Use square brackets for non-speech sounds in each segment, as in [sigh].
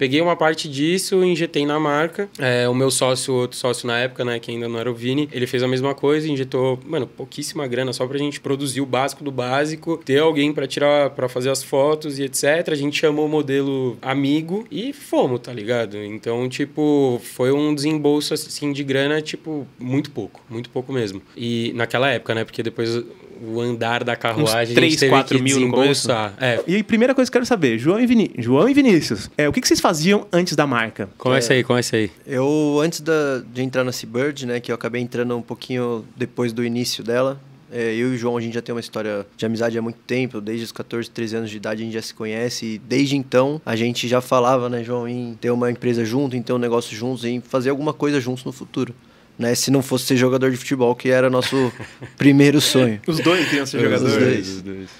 Peguei uma parte disso, injetei na marca. É, o meu sócio, outro sócio na época, né, que ainda não era o Vini, ele fez a mesma coisa, injetou, mano, pouquíssima grana só pra gente produzir o básico do básico, ter alguém para tirar, para fazer as fotos e etc. A gente chamou o modelo amigo e fomos, tá ligado? Então, tipo, foi um desembolso assim de grana, tipo, muito pouco, muito pouco mesmo. E naquela época, né, porque depois o andar da carruagem. Uns 3, 4 mil desembolsar. É. E a primeira coisa que eu quero saber, João e, Vini... João e Vinícius, é, o que, que vocês fazem? faziam antes da marca? Começa é, aí, começa aí. Eu, antes da, de entrar na Seabird, né, que eu acabei entrando um pouquinho depois do início dela, é, eu e o João, a gente já tem uma história de amizade há muito tempo, desde os 14, 13 anos de idade a gente já se conhece e desde então a gente já falava, né, João, em ter uma empresa junto, em ter um negócio juntos, em fazer alguma coisa juntos no futuro. Né, se não fosse ser jogador de futebol, que era nosso [laughs] primeiro sonho. Os dois queriam ser jogadores. Os dois.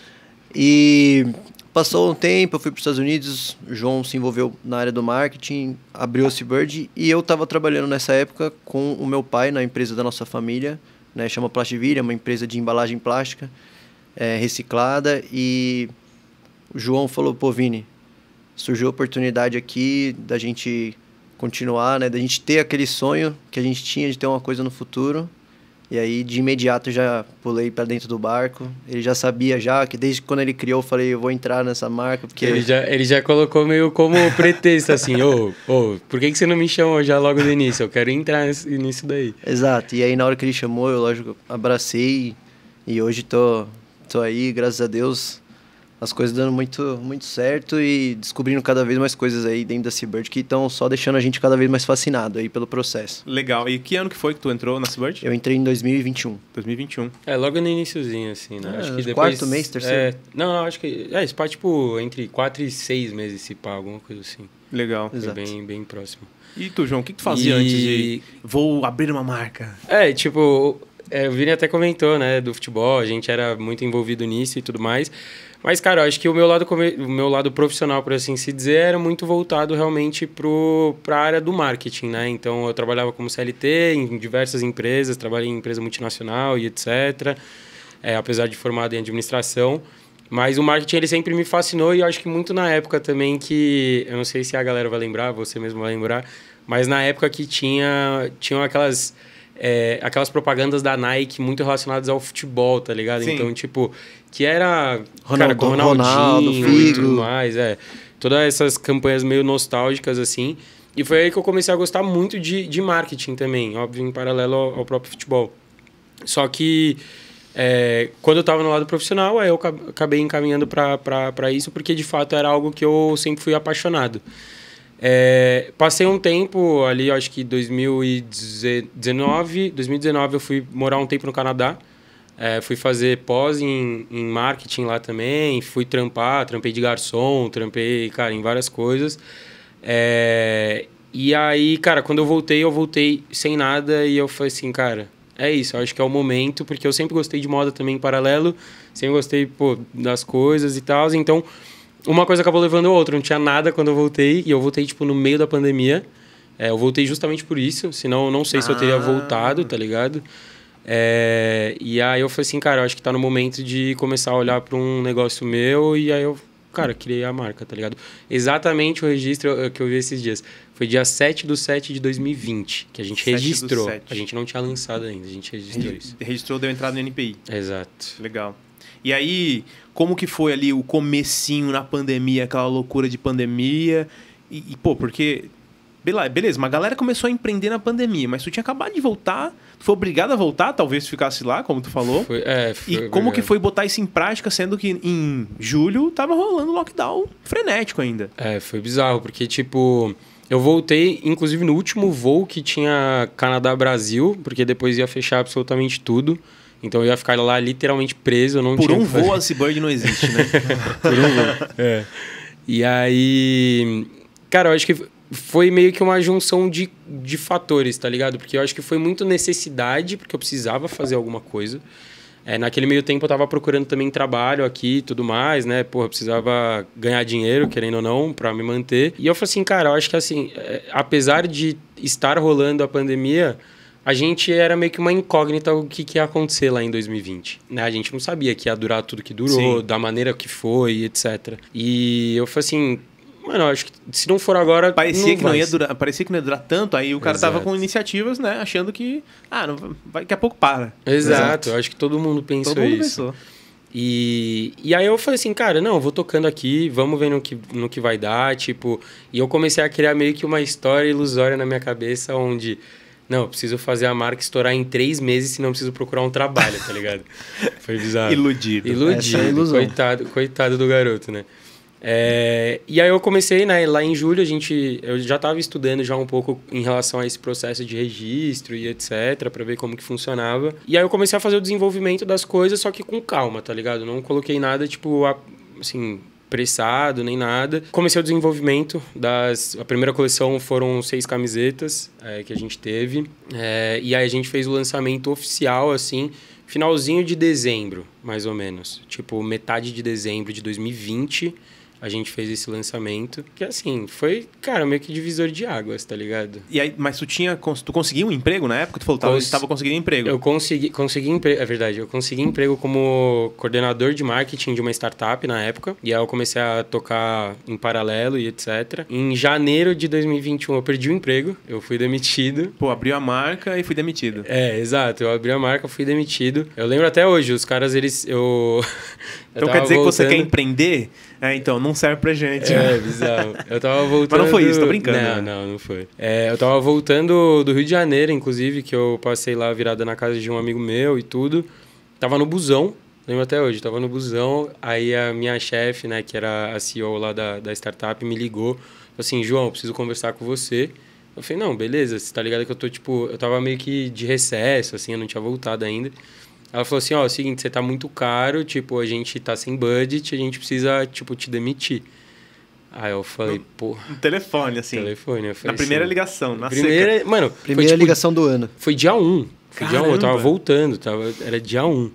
E Passou um tempo, eu fui para os Estados Unidos, o João se envolveu na área do marketing, abriu a Seabird e eu estava trabalhando nessa época com o meu pai na empresa da nossa família, né, chama Plastivilha, uma empresa de embalagem plástica é, reciclada e o João falou, pô Vini, surgiu a oportunidade aqui da gente continuar, né, da gente ter aquele sonho que a gente tinha de ter uma coisa no futuro e aí, de imediato, já pulei para dentro do barco. Ele já sabia já, que desde quando ele criou, eu falei, eu vou entrar nessa marca, porque... Ele já, ele já colocou meio como pretexto, assim, ô, oh, oh, por que, que você não me chamou já logo do início? Eu quero entrar nisso daí. Exato. E aí, na hora que ele chamou, eu, lógico, abracei. E hoje tô, tô aí, graças a Deus, as coisas dando muito, muito certo e descobrindo cada vez mais coisas aí dentro da Seabird que estão só deixando a gente cada vez mais fascinado aí pelo processo. Legal. E que ano que foi que tu entrou na Seabird? Eu entrei em 2021. 2021. É, logo no iníciozinho, assim, né? É, acho que depois, quarto mês, terceiro? É, não, não, acho que... É, isso pá, tipo, entre quatro e seis meses se pá, alguma coisa assim. Legal. Exato. bem, bem próximo. E tu, João, o que tu fazia e... antes de... Vou abrir uma marca. É, tipo é, o Vini até comentou, né, do futebol, a gente era muito envolvido nisso e tudo mais. Mas, cara, eu acho que o meu lado, o meu lado profissional, por assim se dizer, era muito voltado realmente para a área do marketing, né? Então, eu trabalhava como CLT em diversas empresas, trabalhei em empresa multinacional e etc., é, apesar de formado em administração. Mas o marketing ele sempre me fascinou e eu acho que muito na época também que. Eu não sei se a galera vai lembrar, você mesmo vai lembrar, mas na época que tinha tinham aquelas é, aquelas propagandas da Nike muito relacionadas ao futebol, tá ligado? Sim. Então, tipo, que era Ronaldo, cara, Ronaldinho Ronaldo, e tudo mais, é. Todas essas campanhas meio nostálgicas, assim. E foi aí que eu comecei a gostar muito de, de marketing também, óbvio, em paralelo ao, ao próprio futebol. Só que é, quando eu estava no lado profissional, aí eu acabei encaminhando para isso, porque de fato era algo que eu sempre fui apaixonado. É, passei um tempo ali, acho que 2019. 2019 eu fui morar um tempo no Canadá. É, fui fazer pós em, em, marketing lá também. Fui trampar, trampei de garçom, trampei, cara, em várias coisas. É, e aí, cara, quando eu voltei, eu voltei sem nada e eu falei assim, cara, é isso, acho que é o momento, porque eu sempre gostei de moda também em paralelo, sempre gostei pô, das coisas e tal. Então, uma coisa acabou levando a outra. Não tinha nada quando eu voltei. E eu voltei, tipo, no meio da pandemia. É, eu voltei justamente por isso. Senão, não sei ah. se eu teria ah. voltado, tá ligado? É, e aí eu falei assim, cara, eu acho que tá no momento de começar a olhar para um negócio meu. E aí eu, cara, criei a marca, tá ligado? Exatamente o registro eh, que eu vi esses dias. Foi dia 7 do 7 de 2020 que a gente registrou. A gente não tinha lançado ainda, a gente registrou Re isso. Registrou, deu entrada no NPI. Exato. Legal. E aí, como que foi ali o comecinho na pandemia, aquela loucura de pandemia? E, e pô, porque beleza, mas a galera começou a empreender na pandemia, mas tu tinha acabado de voltar, tu foi obrigado a voltar, talvez ficasse lá, como tu falou. Foi, é, foi e obrigado. como que foi botar isso em prática, sendo que em julho tava rolando lockdown frenético ainda? É, foi bizarro, porque tipo, eu voltei, inclusive no último voo que tinha Canadá-Brasil, porque depois ia fechar absolutamente tudo. Então eu ia ficar lá literalmente preso. não Por um voo, a bird não existe, né? [laughs] Por um voo. É. E aí. Cara, eu acho que foi meio que uma junção de, de fatores, tá ligado? Porque eu acho que foi muito necessidade, porque eu precisava fazer alguma coisa. É, naquele meio tempo eu tava procurando também trabalho aqui e tudo mais, né? Porra, eu precisava ganhar dinheiro, querendo ou não, para me manter. E eu falei assim, cara, eu acho que assim, é, apesar de estar rolando a pandemia, a gente era meio que uma incógnita o que, que, ia acontecer lá em 2020. Né? A gente não sabia que ia durar tudo que durou, Sim. da maneira que foi, etc. E eu falei assim, Mano, acho que se não for agora. Parecia, não que, vai. não ia durar, parecia que não ia durar tanto, aí o cara Exato. tava com iniciativas, né? Achando que. Ah, não, vai, daqui a pouco para. Exato, Exato. acho que todo mundo pensou todo mundo isso. Pensou. E, e aí eu falei assim, cara, não, vou tocando aqui, vamos ver no que, no que vai dar, tipo... E eu comecei a criar meio que uma história ilusória na minha cabeça, onde não, eu preciso fazer a marca estourar em três meses, senão eu preciso procurar um trabalho, tá ligado? [laughs] Foi bizarro. Iludido. Iludido, é coitado, coitado do garoto, né? É, e aí eu comecei, né, lá em julho, a gente, eu já estava estudando já um pouco em relação a esse processo de registro e etc, para ver como que funcionava. E aí eu comecei a fazer o desenvolvimento das coisas, só que com calma, tá ligado? Não coloquei nada tipo a, assim, pressado nem nada. Comecei o desenvolvimento das. A primeira coleção foram seis camisetas é, que a gente teve. É, e aí a gente fez o lançamento oficial, assim, finalzinho de dezembro, mais ou menos. Tipo, metade de dezembro de 2020 a gente fez esse lançamento. Que assim, foi, cara, meio que divisor de águas, tá ligado? E aí, mas tu tinha. Tu conseguiu um emprego na época? Tu falou que estava conseguindo emprego. Eu consegui, consegui emprego. É verdade, eu consegui emprego como coordenador de marketing de uma startup na época. E aí eu comecei a tocar em paralelo e etc. Em janeiro de 2021 eu perdi o emprego, eu fui demitido. Pô, abriu a marca e fui demitido. É, exato. Eu abri a marca, fui demitido. Eu lembro até hoje, os caras, eles. Eu. [laughs] Então quer dizer voltando... que você quer empreender? É, então, não serve pra gente. É, bizarro. Eu tava voltando. Mas não foi isso, tô brincando. Não, né? não, não foi. É, eu tava voltando do Rio de Janeiro, inclusive, que eu passei lá virada na casa de um amigo meu e tudo. Tava no busão, lembro até hoje, tava no busão. Aí a minha chefe, né, que era a CEO lá da, da startup, me ligou. assim, João, preciso conversar com você. Eu falei, não, beleza, você tá ligado que eu tô, tipo, eu tava meio que de recesso, assim, eu não tinha voltado ainda. Ela falou assim, ó, oh, é o seguinte, você tá muito caro, tipo, a gente tá sem budget, a gente precisa, tipo, te demitir. Aí eu falei, no, pô. No telefone, assim. Telefone, eu falei, Na primeira assim, ligação, na primeira, seca. Mano, primeira foi, tipo, ligação do ano. Foi dia 1. Um, foi Caramba. dia 1, um, eu tava voltando, tava, era dia 1. Um.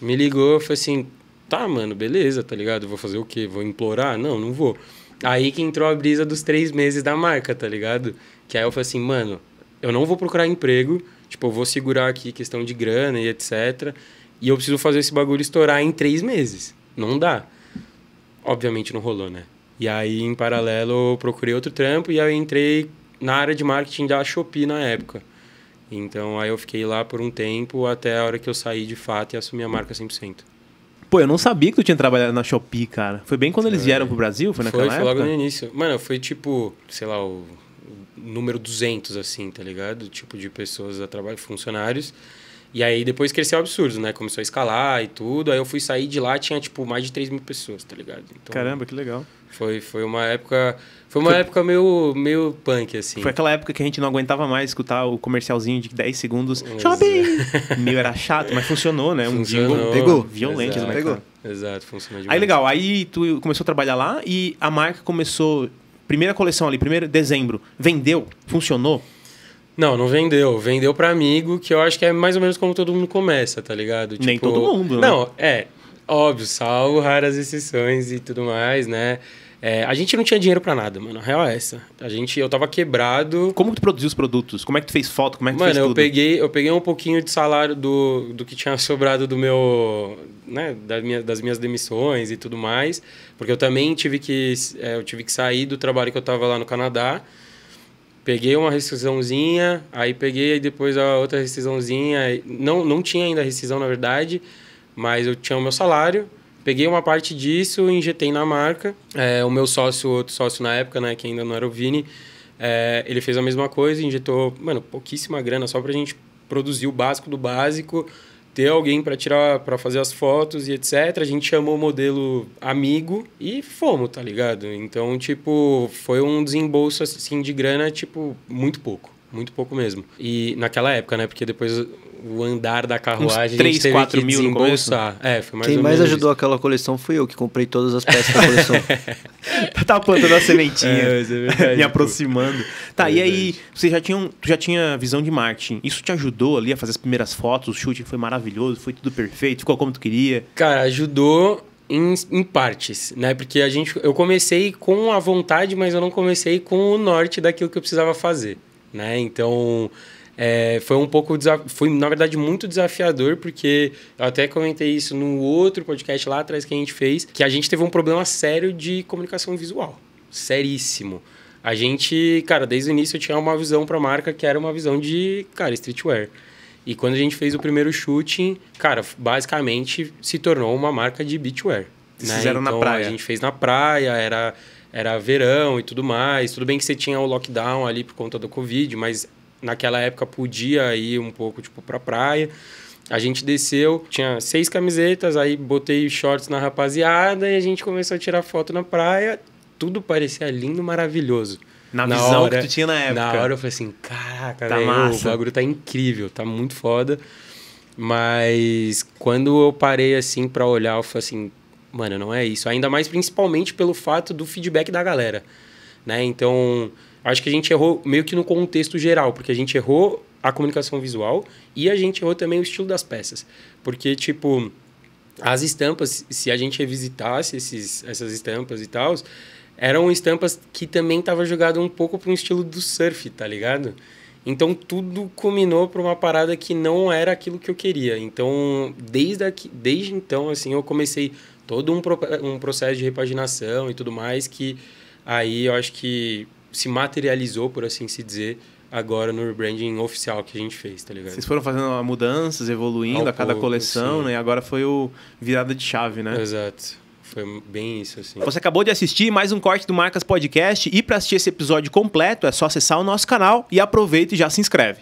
Me ligou, eu falei assim, tá, mano, beleza, tá ligado? Vou fazer o quê? Vou implorar? Não, não vou. Aí que entrou a brisa dos três meses da marca, tá ligado? Que aí eu falei assim, mano, eu não vou procurar emprego, Tipo, eu vou segurar aqui questão de grana e etc. E eu preciso fazer esse bagulho estourar em três meses. Não dá. Obviamente não rolou, né? E aí, em paralelo, eu procurei outro trampo e aí eu entrei na área de marketing da Shopee na época. Então, aí eu fiquei lá por um tempo até a hora que eu saí de fato e assumi a marca 100%. Pô, eu não sabia que tu tinha trabalhado na Shopee, cara. Foi bem quando eles é. vieram pro Brasil? Foi naquela foi, época? Foi logo no início. Mano, foi tipo, sei lá, o número 200, assim, tá ligado? Tipo de pessoas a trabalho, funcionários. E aí depois cresceu absurdo, né? Começou a escalar e tudo. Aí eu fui sair de lá, tinha, tipo, mais de 3 mil pessoas, tá ligado? Então, Caramba, que legal. Foi, foi uma época. Foi uma foi... época meio, meio punk, assim. Foi aquela época que a gente não aguentava mais escutar o comercialzinho de 10 segundos. Shopping! [laughs] Meu, era chato, mas funcionou, né? Um funcionou. dia pegou. Violento, mas pegou. Exato, funcionou demais. Aí legal, aí tu começou a trabalhar lá e a marca começou primeira coleção ali, primeiro dezembro, vendeu? Funcionou? Não, não vendeu. Vendeu para amigo, que eu acho que é mais ou menos como todo mundo começa, tá ligado? Tipo, Nem todo mundo, né? Não, é. Óbvio, salvo raras exceções e tudo mais, né? É, a gente não tinha dinheiro para nada, mano. A real é essa. A gente, eu tava quebrado. Como que tu produziu os produtos? Como é que tu fez foto? Como é que mano, tu fez eu tudo? peguei, eu peguei um pouquinho de salário do, do que tinha sobrado do meu, né, das minhas, das minhas demissões e tudo mais, porque eu também tive que, é, eu tive que sair do trabalho que eu tava lá no Canadá. Peguei uma rescisãozinha, aí peguei depois a outra rescisãozinha. Não, não tinha ainda rescisão, na verdade, mas eu tinha o meu salário Peguei uma parte disso, injetei na marca. É, o meu sócio, outro sócio na época, né, que ainda não era o Vini, é, ele fez a mesma coisa, injetou, mano, pouquíssima grana só pra gente produzir o básico do básico, ter alguém para tirar, para fazer as fotos e etc. A gente chamou o modelo amigo e fomos, tá ligado? Então, tipo, foi um desembolso assim de grana, tipo, muito pouco muito pouco mesmo. E naquela época, né? Porque depois o andar da carruagem. Uns 3, 4 mil no começo. É, foi mais Quem mais ajudou isso. aquela coleção fui eu, que comprei todas as peças da coleção. [laughs] tá plantando a sementinha, [laughs] é, é verdade, [laughs] me aproximando. Tá, é e aí você já tinha, já tinha visão de marketing. Isso te ajudou ali a fazer as primeiras fotos? O shooting foi maravilhoso, foi tudo perfeito, ficou como tu queria? Cara, ajudou... Em, em, partes, né? Porque a gente, eu comecei com a vontade, mas eu não comecei com o norte daquilo que eu precisava fazer, né? Então, é, foi um pouco foi na verdade muito desafiador porque eu até comentei isso no outro podcast lá atrás que a gente fez que a gente teve um problema sério de comunicação visual seríssimo a gente cara desde o início eu tinha uma visão para a marca que era uma visão de cara streetwear e quando a gente fez o primeiro shooting cara basicamente se tornou uma marca de beachwear Vocês né? fizeram então, na praia a gente fez na praia era era verão e tudo mais. Tudo bem que você tinha o lockdown ali por conta do Covid, mas naquela época podia ir um pouco tipo pra praia. A gente desceu, tinha seis camisetas, aí botei shorts na rapaziada e a gente começou a tirar foto na praia. Tudo parecia lindo, maravilhoso. Na, na visão hora, que tu tinha na época. Na hora eu falei assim, caraca, tá véio, massa. o bagulho tá incrível, tá muito foda. Mas quando eu parei assim para olhar, eu falei assim, mano, não é isso. Ainda mais principalmente pelo fato do feedback da galera, né? Então, acho que a gente errou meio que no contexto geral, porque a gente errou a comunicação visual e a gente errou também o estilo das peças. Porque, tipo, as estampas, se a gente revisitasse esses, essas estampas e tal, eram estampas que também estavam jogadas um pouco para um estilo do surf, tá ligado? Então tudo culminou para uma parada que não era aquilo que eu queria. Então, desde, aqui, desde então, assim, eu comecei todo um, pro, um processo de repaginação e tudo mais que aí eu acho que se materializou, por assim se dizer, agora no rebranding oficial que a gente fez, tá ligado? Vocês foram fazendo mudanças, evoluindo Ao a cada pouco, coleção, sim. né? E agora foi o virada de chave, né? Exato. Foi bem isso, assim. Você acabou de assistir mais um corte do Marcas Podcast e para assistir esse episódio completo é só acessar o nosso canal e aproveita e já se inscreve.